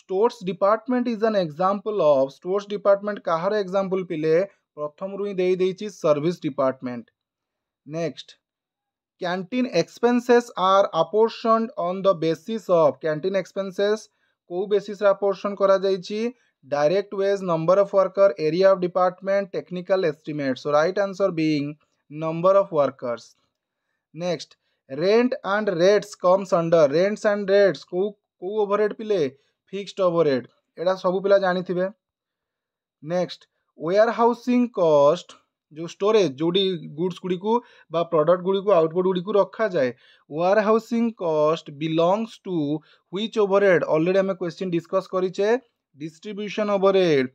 stores department is an example of stores department कहार एग्जांपल पिले ପ୍ରଥମରୁ ହିଁ ଦେଇଦେଇଛି service department next canteen expenses are apportion on the basis of canteen expenses କେଉଁ ବେସିସ୍ରେ ଆପୋର୍ସନ୍ କରାଯାଇଛି direct wage number of worker area of department technical estimates so right answer being number of workers next rent and rates comes under rents and କେଉଁ ko ko ପିଲେ pile fixed overhead eta sabu pila janithibe next warehousing cost ଯେଉଁ storage ଯେଉଁଠି goods ଗୁଡ଼ିକୁ ବା product ଗୁଡ଼ିକୁ output ଗୁଡ଼ିକୁ ରଖାଯାଏ warehousing cost belongs to which overhead already ଆମେ କ୍ୱେଶ୍ଚିନ୍ ଡିସ୍କସ୍ କରିଛେ distribution overhead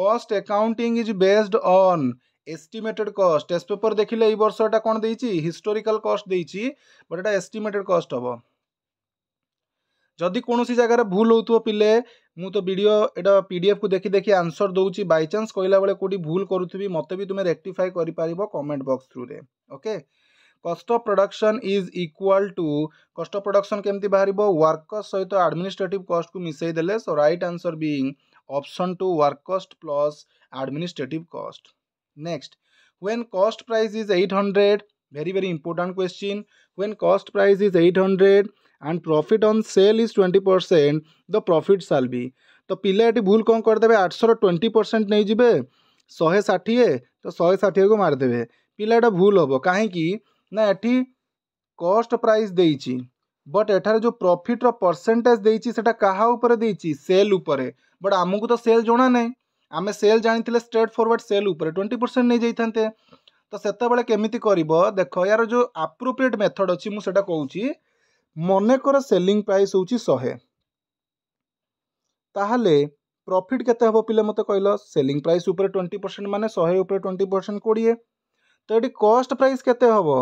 cost accounting is based on estimated cost test paper ଦେଖିଲେ ଏଇ ବର୍ଷ ଏଇଟା କ'ଣ ଦେଇଛି ହିଷ୍ଟୋରିକାଲ୍ କଷ୍ଟ ଦେଇଛି ବଟ୍ ଏଇଟା ଏଷ୍ଟିମେଟେଡ୍ କଷ୍ଟ ହେବ যদি ଯଦି କୌଣସି ଜାଗାରେ ଭୁଲ ହେଉଥିବ ପିଲେ ମୁଁ ତ ଭିଡ଼ିଓ ଏଇଟା ପିଡ଼ିଏଫ୍କୁ দেখি ଦେଖି ଆନ୍ସର୍ ଦେଉଛି ବାଇଚାନ୍ସ কহিলা বেড়ে কোটি ভুল କରୁଥିବି মতো ବି ତୁମେ ରେକ୍ଟିଫାଏ କରିପାରିବ କମେଣ୍ଟ ବକ୍ସ ଥ୍ରୁରେ okay okay cost production is equal to cost production কেমতি বাহার ওয়ার্কস সহিত আডমিনিষ্ট্রেটিভ কষ্ট কু মিশাই দেলে so right answer being option two work cost plus administrative cost next when cost price is eight hundred very very important question when cost price is eight hundred and profit on sale is 20% the profit साल भी तो पिला ये भूल कौन करदे सौ twenty percent नहीं जी शहे षाठी तो शहे षाठी को मारदे पिलाटा भूल हम कहीं ना ये कस्ट प्राइस दे बट एठार जो प्रफिट्र परसेंटेज देटा क्या सेल उपर बट आमको तो सेल जना ना आम सेल जानी स्ट्रेट फरवर्ड सेल उपर ट्वेंटी परसेंट नहीं जाते तो से केमी कर देख यार जो आप्रोप्रिएट मेथड अच्छी मुझे कौन ମନେକର ସେଲିଂ ପ୍ରାଇସ୍ ହେଉଛି ଶହେ ତାହେଲେ ପ୍ରଫିଟ୍ କେତେ ହେବ ପିଲା ମୋତେ କହିଲ ସେଲିଂ ପ୍ରାଇସ୍ ଉପରେ ଟ୍ୱେଣ୍ଟି ପରସେଣ୍ଟ ମାନେ ଶହେ ଉପରେ ଟ୍ୱେଣ୍ଟି ପରସେଣ୍ଟ କୋଡ଼ିଏ ତ ଏଠି କଷ୍ଟ ପ୍ରାଇସ୍ କେତେ ହେବ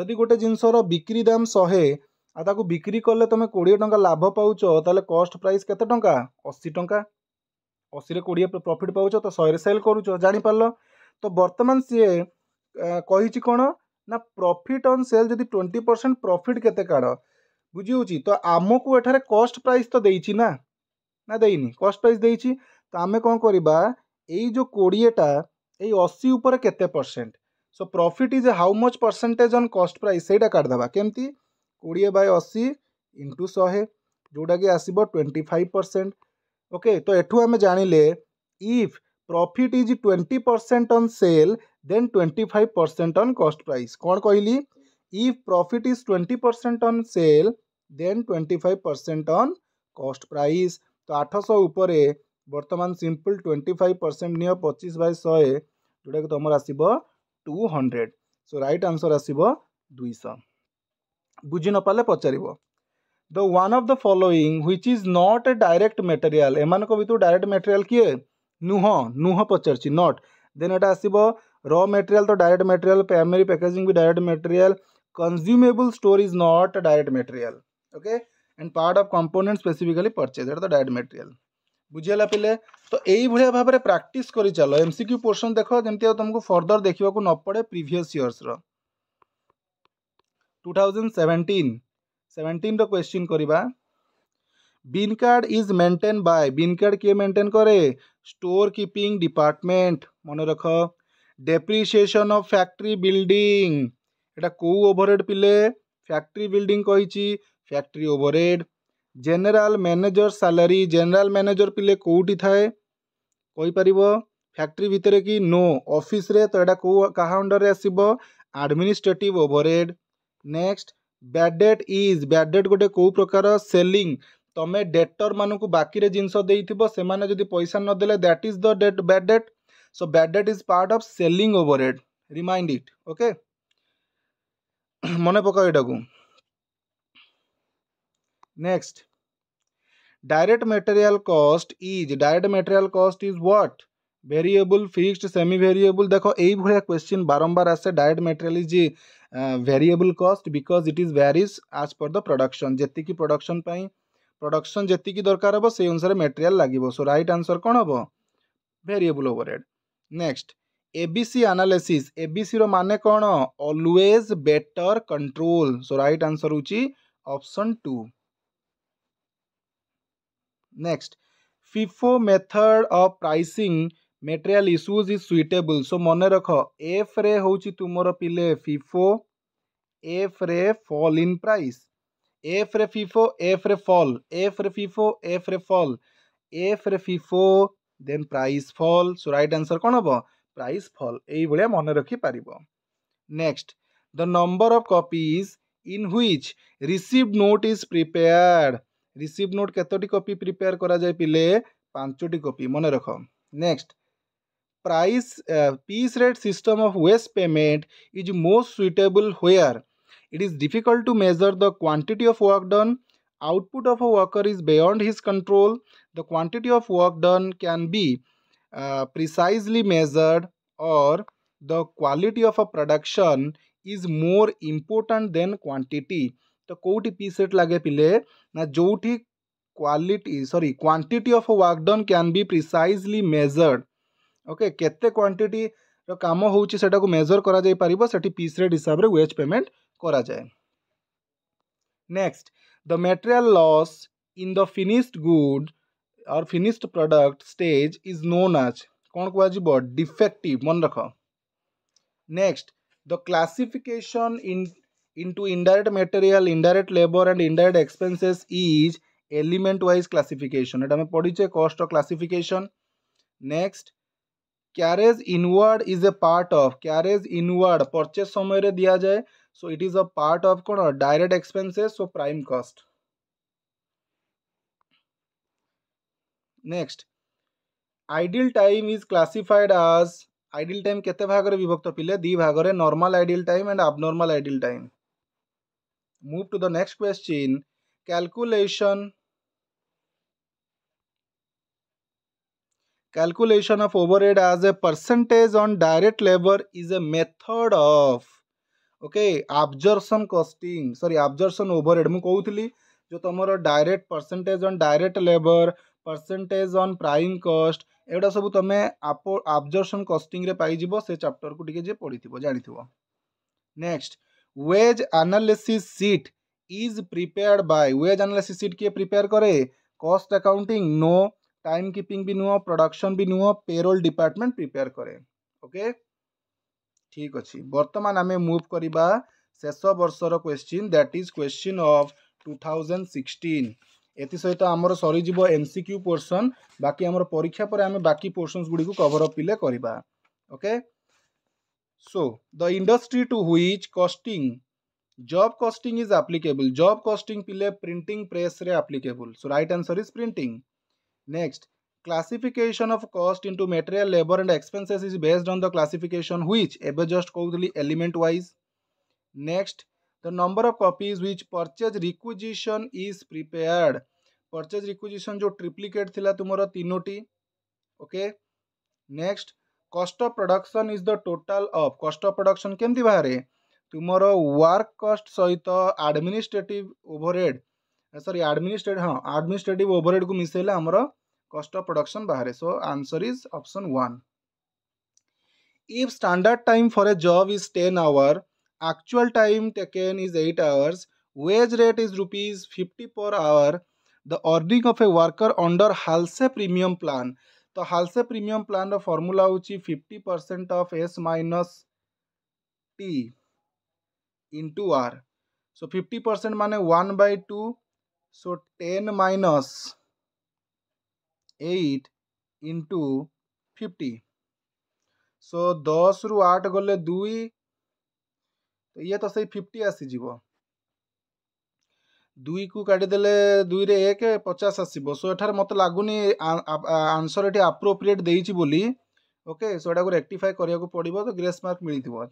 ଯଦି ଗୋଟେ ଜିନିଷର ବିକ୍ରି ଦାମ୍ ଶହେ ଆଉ ତାକୁ ବିକ୍ରି କଲେ ତୁମେ କୋଡ଼ିଏ ଟଙ୍କା ଲାଭ ପାଉଛ ତାହେଲେ କଷ୍ଟ ପ୍ରାଇସ୍ କେତେ ଟଙ୍କା ଅଶୀ ଟଙ୍କା ଅଶୀରେ କୋଡ଼ିଏ ପ୍ରଫିଟ୍ ପାଉଛ ତ ଶହେରେ ସେଲ୍ କରୁଛ ଜାଣିପାରିଲ ତ ବର୍ତ୍ତମାନ ସିଏ କହିଛି କ'ଣ ନା ପ୍ରଫିଟ୍ ଅନ୍ ସେଲ୍ ଯଦି ଟ୍ୱେଣ୍ଟି ପରସେଣ୍ଟ ପ୍ରଫିଟ୍ କେତେ କାଢ଼ ବୁଝିହେଉଛି ତ ଆମକୁ ଏଠାରେ କଷ୍ଟ ପ୍ରାଇସ୍ ତ ଦେଇଛି ନା ନା ଦେଇନି କଷ୍ଟ ପ୍ରାଇସ୍ ଦେଇଛି ତ ଆମେ କ'ଣ କରିବା ଏଇ ଯେଉଁ କୋଡ଼ିଏଟା ଏଇ ଅଶୀ ଉପରେ କେତେ percent so profit is how much percentage on cost price ସେଇଟା କାଢ଼ିଦେବା କେମିତି କୋଡ଼ିଏ ବାଇ ଅଶୀ ଇଣ୍ଟୁ ଶହେ ଯେଉଁଟାକି ଆସିବ ଟ୍ୱେଣ୍ଟି ଫାଇଭ୍ ପରସେଣ୍ଟ ଓକେ ତ ଏଠୁ ଆମେ ଜାଣିଲେ if profit is twenty percent on sale then twenty five percent on cost price କ'ଣ କହିଲି if profit is twenty percent on sale then twenty five percent on cost price तो आठश उपरे बर्तमान simple twenty five percent नि पचिश बै शहे जोटा कि तुम आस two hundred so right answer आसब दुईश बुझी नपारे पचार the one of the following which is not a direct material एम भितर डायरेक्ट मेटेरियाल किए नुह नुह पचार नट देन यहाँ आसब र मेटेरियाल तो डायरेक्ट मेटेरियाल प्राइमेरी पैकेजिंग भी direct material consumable store is not direct material okay and part of component specifically purchased that is the dyed material বুঝিলা পিলে তো এইভাবে ভাবে প্র্যাকটিস করে চলো এমসিকিউ পোর্শন দেখো যেমতি তোমাকে ফর্দর দেখিবাকু ন পড়ে প্রিভিয়াস ইয়ার্স র 2017 17 র কোশ্চেন করিবা bin card is maintain by bin card কে মেইনটেইন করে স্টোর কিপিং ডিপার্টমেন্ট মনে রাখ ডেপ্রিসিয়েশন অফ ফ্যাক্টরি বিল্ডিং এটা কেউ ওভারহেড পিলে ফ্যাক্টরি বিল্ডিং কইছি factory overhead general manager salary general manager ପିଲେ କେଉଁଠି ଥାଏ କହିପାରିବ ଫ୍ୟାକ୍ଟ୍ରି ଭିତରେ କି ନୋ ଅଫିସରେ ତ ଏଇଟା କେଉଁ କାହା ଅଣ୍ଡରରେ ଆସିବ administrative overhead next bad debt is bad debt ଗୋଟେ କେଉଁ ପ୍ରକାର ସେଲିଂ ତମେ ଡେଟର୍ମାନଙ୍କୁ ବାକିରେ ଜିନିଷ ଦେଇଥିବ ସେମାନେ ଯଦି ପଇସା ନ ଦେଲେ that is the debt bad debt so bad debt is part of selling overhead remind it okay ମନେ ପକାଅ ଏଇଟାକୁ next direct material cost is direct material cost is what variable fixed semi variable দেখো এইভাবে question বারম্বার আসে direct material is variable cost because it is varies as per the production যেতিকি production পাই production যেতিকি দরকার হব সেই অনুসারে মেটেরিয়াল লাগিব সো রাইট আনসর কোণ হব variable overhead next ABC analysis ABC র মানে কোণ always better control so right answer হচ্ছে option two next fifo method of pricing material issues is suitable so ମନେ ରଖ f ରେ ହେଉଛି ତୁମର ପିଲେ fifo f ରେ fall in price f ରେ fifo f ରେ fall f ରେ fifo f ରେ fall f ରେ fifo then price fall so right answer କ'ଣ ହେବ price fall ଏଇଭଳିଆ ମନେ ରଖିପାରିବ next the number of copies in which received note is prepared receive note कतोटी कॉपी प्रिपेयर करा जाए पिले पांचटी कॉपी मन रख next price piece rate system of wage payment is most suitable where it is difficult to measure the quantity of work done output of a worker is beyond his control the quantity of work done can be precisely measured or the quality of a production is more important than quantity तो कौटी पी set लगे पिले ना जो quality sorry quantity of work done can be precisely measured okay केते quantity रो काम होटा को मेजर करा जाई पारिबो सेठी पीस रेट हिसाब रे वेज पेमेंट करा जाए next the material loss in the finished good or finished product stage is known as कौन डिफेक्टिव मन रख next the classification in into indirect material indirect labor and indirect expenses is element wise classification এটা আমি পড়িছে cost classification next carriage inward is a part of carriage inward purchase সময় রে দিয়া যায় so it is a part of কোন direct expenses so prime cost next ideal time is classified as ideal time केते भाग रे विभक्त पिले दी भाग रे normal ideal time and abnormal ideal time move to the next question calculation calculation of overhead as a percentage on direct labor is a method of okay absorption costing sorry absorption overhead mu कहउथली jo तमरो direct percentage on direct labor percentage on prime cost एगुड़ा सब तुम आब्जर्भसन casting रे पाइब से chapter को जे पढ़ी जानी next wage analysis sheet is prepared by wage analysis sheet কে প্রিপেয়ার করে cost accounting no time keeping বি নুহ প্রডকশন বি নুহ পেরোল ডিপার্টমেন্ট প্রিপেয়ার করে ওকে ঠিক আছে বর্তমান আমি মুভ করা শেষ বর্ষর question that is question of two thousand sixteen ଏଥିସହିତ ଆମର ସରିଯିବ ଏମ୍ ସି କ୍ୟୁ বাকি আমার পরীক্ষা পরে আমি বাকি ବାକି গুড়ি ଗୁଡ଼ିକୁ অপ পিলে করা okay okay So, the industry to which costing, job costing is applicable. Job costing pile printing press re applicable. So, right answer is printing. Next, classification of cost into material, labor and expenses is based on the classification which, ebe just कहउदली element wise. Next, the number of copies which purchase requisition is prepared. Purchase requisition जो triplicate थिला तुम्हारा तीनोटी, okay. Next, cost of production is the total of cost of production केमती बाहर तुमर वार्क कस्ट सहित आडमिनिस्ट्रेट ओभरहेड सरी आडमिनिस्ट्रेट हाँ आडमिनिस्ट्रेट ओभरहेड को मिसेले आम कस्ट अफ प्रडक्शन बाहर सो आंसर इज अपन one if time for a job is ten hour actual time taken is eight hours wage rate is rupees fifty per hour the earning of a worker under Halsey premium plan ତ Halsey premium ପ୍ଲାନ୍ର formula ହେଉଛି fifty percent of S minus T into R so fifty percent ମାନେ one by two so ten minus eight into fifty so दस रु आठ गले दुई तो ये तो सही फिफ्टी आसीज ଦୁଇକୁ କାଟିଦେଲେ ଦୁଇରେ ଏକ ପଚାଶ ଆସିବ ସୋ ଏଠାରେ ମୋତେ ଲାଗୁନି ଆନ୍ସର୍ ଏଠି ଆପ୍ରୋପ୍ରିଏଟ୍ ଦେଇଛି ବୋଲି ଓକେ ସୋ ଏଟାକୁ ରେକ୍ଟିଫାଏ କରିବାକୁ ପଡ଼ିବ ତ ଗ୍ରେସ୍ ମାର୍କ ମିଳିଥିବ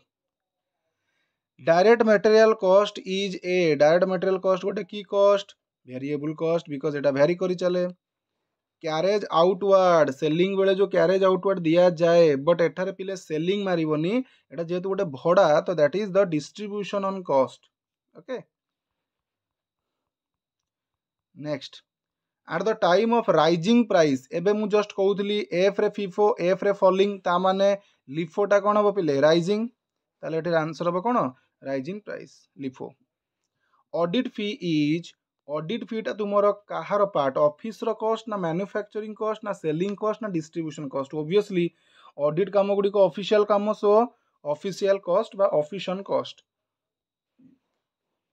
direct material cost is a direct material cost ଗୋଟେ କି କଷ୍ଟ ଭେରିଏବୁଲ୍ କଷ୍ଟ ବିକଜ୍ ଏଇଟା ଭ୍ୟାରି କରି ଚାଲେ କ୍ୟାରେଜ୍ ଆଉଟୱାର୍ଡ଼ ସେଲିଂ ବେଳେ ଯେଉଁ କ୍ୟାରେଜ୍ ଆଉଟୱାର୍ଡ଼ ଦିଆଯାଏ ବଟ୍ ଏଠାରେ ପିଲେ ସେଲିଂ ମାରିବନି ଏଇଟା ଯେହେତୁ ଗୋଟେ ଭଡ଼ା ତ that is the distribution on cost okay next at the time of rising price ଏବେ ମୁଁ ଜଷ୍ଟ କହୁଥିଲି ଏଫ୍ରେ ଫିଫୋ ଏଫ୍ରେ ଫଲିଂ ତା ମାନେ ଲିଫୋଟା କ'ଣ ହେବ ପିଲେ ରାଇଜିଂ ତାହେଲେ ଏଠି ଆନ୍ସର୍ ହେବ କ'ଣ rising price LIFO audit fee is audit ଫିଟା ତୁମର କାହାର ପାର୍ଟ ଅଫିସ୍ର କଷ୍ଟ ନା ମ୍ୟାନୁଫ୍ୟାକ୍ଚରିଂ କଷ୍ଟ ନା ସେଲିଂ କଷ୍ଟ ନା ଡିଷ୍ଟ୍ରିବ୍ୟୁସନ୍ କଷ୍ଟ ଓଭିୟସ୍ଲି ଅଡିଟ୍ କାମ ଗୁଡ଼ିକ ଅଫିସିଆଲ୍ କାମ ସୋ ଅଫିସିଆଲ୍ କଷ୍ଟ ବା ଅଫିସିଆନ୍ କଷ୍ଟ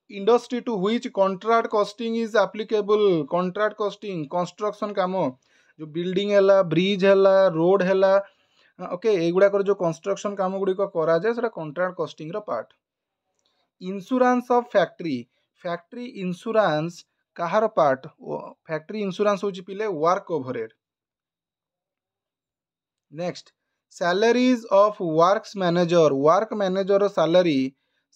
industry to which contract costing is applicable contract costing construction କାମ ଯେଉଁ building ହେଲା bridge ହେଲା road ହେଲା ଓକେ ଏଇଗୁଡ଼ାକର ଯେଉଁ କନଷ୍ଟ୍ରକ୍ସନ୍ କାମ ଗୁଡ଼ିକ କରାଯାଏ ସେଇଟା କଣ୍ଟ୍ରାକ୍ଟ କଷ୍ଟିଂର part insurance of factory factory insurance କାହାର ପାର୍ଟ ଫ୍ୟାକ୍ଟ୍ରି ଇନ୍ସୁରାନ୍ସ ହେଉଛି ପିଲେ work overhead next salaries of works manager work ମ୍ୟାନେଜରର salary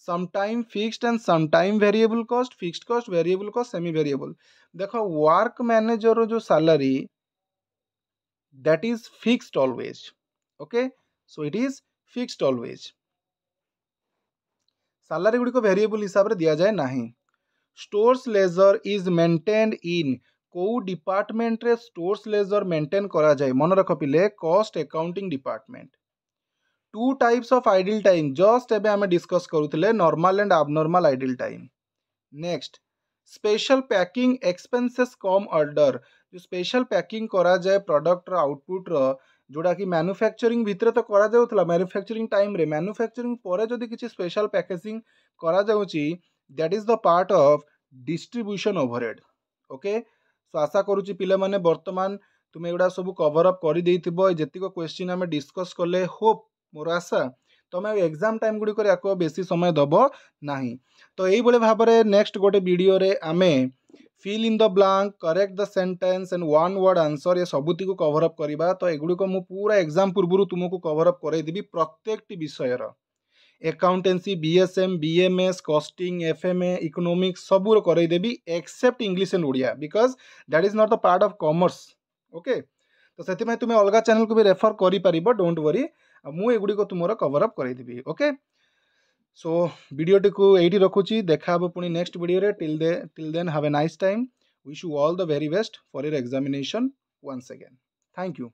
sometime fixed and sometime variable cost fixed cost variable cost semi variable देखो work manager जो salary that is fixed always okay so it is fixed always salary गुड़ी को variable हिसाब से दि जाए ना stores ledger is maintained in କେଉଁ स्टोर्स लेजर ଲେଜର୍ करा जाए मन रख पिले cost accounting department two types of idle time just एवं आम डिस्कस करूले normal and abnormal idle time next special packing expenses come under जो स्पेशल पैकिंग कराए प्रडक्टर आउटपुट्र जोटा कि मैन्युफैक्चरिंग भितर तो करा मैन्युफैक्चरिंग टाइम रे मैन्युफैक्चरिंग पर जदि किसी स्पेशल पैकेजिंग करा that is the part of distribution overhead okay so आशा करुच्ची पिला माने वर्तमान तुम सब कवरअप अप जितक क्वेश्चन आम डिस्कस कले होप ମୋର ଆଶା ତୁମେ ଆଉ ଏକ୍ଜାମ୍ ଟାଇମ୍ ଗୁଡ଼ିକରେ ୟାକୁ ଆଉ ବେଶୀ ସମୟ ଦେବ ନାହିଁ ତ ଏଇଭଳି ଭାବରେ ନେକ୍ସଟ ଗୋଟେ ଭିଡ଼ିଓରେ ଆମେ fill in the blank correct the sentence and one word answer ଏ ସବୁତିକୁ କଭର୍ ଅପ୍ କରିବା ତ ଏଗୁଡ଼ିକ ମୁଁ ପୁରା ଏକ୍ଜାମ୍ ପୂର୍ବରୁ ତୁମକୁ କଭର୍ ଅପ୍ କରାଇଦେବି ପ୍ରତ୍ୟେକଟି ବିଷୟର accountancy B S M B M S costing F M A economics ସବୁର କରାଇଦେବି except English and Odia because that is not the part of commerce okay ତ ସେଥିପାଇଁ ତୁମେ ଅଲଗା ଚ୍ୟାନେଲ୍କୁ ବି ରେଫର୍ କରିପାରିବ ଡୋଣ୍ଟ ୱରି मुगुड़ी तुम कवरअप करदेवि ओके सो भिडटी को ये रखुच्छी देखा पुणी next video till the till then have a nice time wish you all the very best for your examination once again thank you